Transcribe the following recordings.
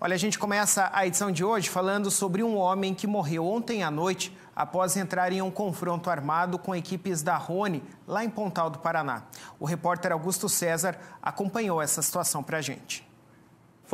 Olha, a gente começa a edição de hoje falando sobre um homem que morreu ontem à noite após entrar em um confronto armado com equipes da Rony, lá em Pontal do Paraná. O repórter Augusto César acompanhou essa situação para a gente.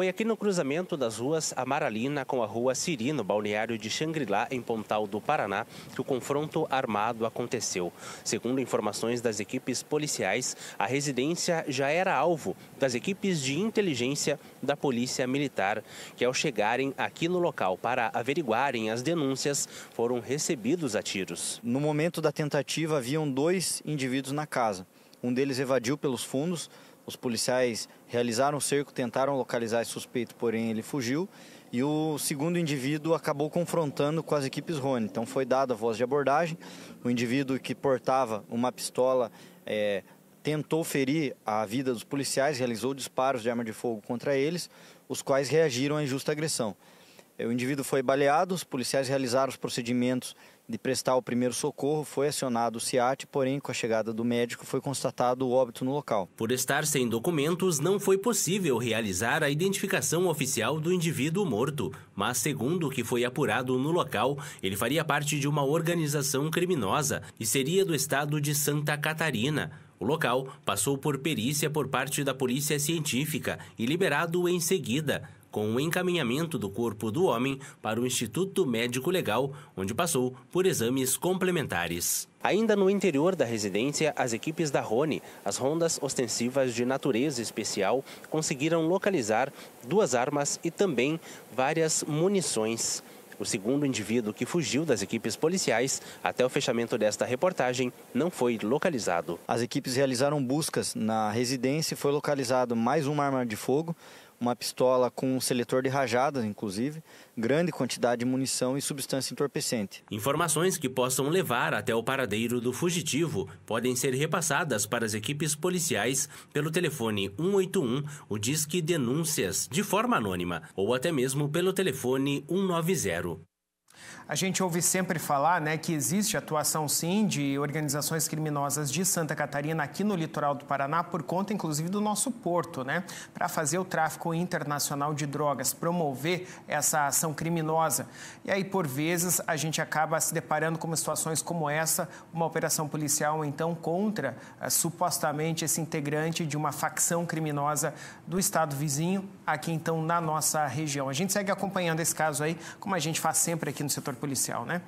Foi aqui no cruzamento das ruas Amaralina com a rua Siri, no balneário de Xangri-Lá, em Pontal do Paraná, que o confronto armado aconteceu. Segundo informações das equipes policiais, a residência já era alvo das equipes de inteligência da Polícia Militar, que ao chegarem aqui no local para averiguarem as denúncias, foram recebidos a tiros. No momento da tentativa, haviam dois indivíduos na casa. Um deles evadiu pelos fundos, os policiais realizaram o cerco, tentaram localizar esse suspeito, porém ele fugiu. E o segundo indivíduo acabou confrontando com as equipes Rony. Então foi dada a voz de abordagem. O indivíduo que portava uma pistola é, tentou ferir a vida dos policiais, realizou disparos de arma de fogo contra eles, os quais reagiram à injusta agressão. É, o indivíduo foi baleado, os policiais realizaram os procedimentos de prestar o primeiro socorro, foi acionado o SIAT, porém, com a chegada do médico, foi constatado o óbito no local. Por estar sem documentos, não foi possível realizar a identificação oficial do indivíduo morto, mas, segundo o que foi apurado no local, ele faria parte de uma organização criminosa e seria do estado de Santa Catarina. O local passou por perícia por parte da polícia científica e liberado em seguida com o encaminhamento do corpo do homem para o Instituto Médico Legal, onde passou por exames complementares. Ainda no interior da residência, as equipes da Roni, as rondas ostensivas de natureza especial, conseguiram localizar duas armas e também várias munições. O segundo indivíduo que fugiu das equipes policiais, até o fechamento desta reportagem, não foi localizado. As equipes realizaram buscas na residência e foi localizado mais uma arma de fogo, uma pistola com um seletor de rajadas, inclusive, grande quantidade de munição e substância entorpecente. Informações que possam levar até o paradeiro do fugitivo podem ser repassadas para as equipes policiais pelo telefone 181, o Disque Denúncias, de forma anônima, ou até mesmo pelo telefone 190. A gente ouve sempre falar né, que existe atuação sim de organizações criminosas de Santa Catarina aqui no litoral do Paraná, por conta inclusive do nosso porto, né, para fazer o tráfico internacional de drogas, promover essa ação criminosa. E aí, por vezes, a gente acaba se deparando com situações como essa, uma operação policial então contra eh, supostamente esse integrante de uma facção criminosa do estado vizinho, aqui então na nossa região. A gente segue acompanhando esse caso aí, como a gente faz sempre aqui no no setor policial, né?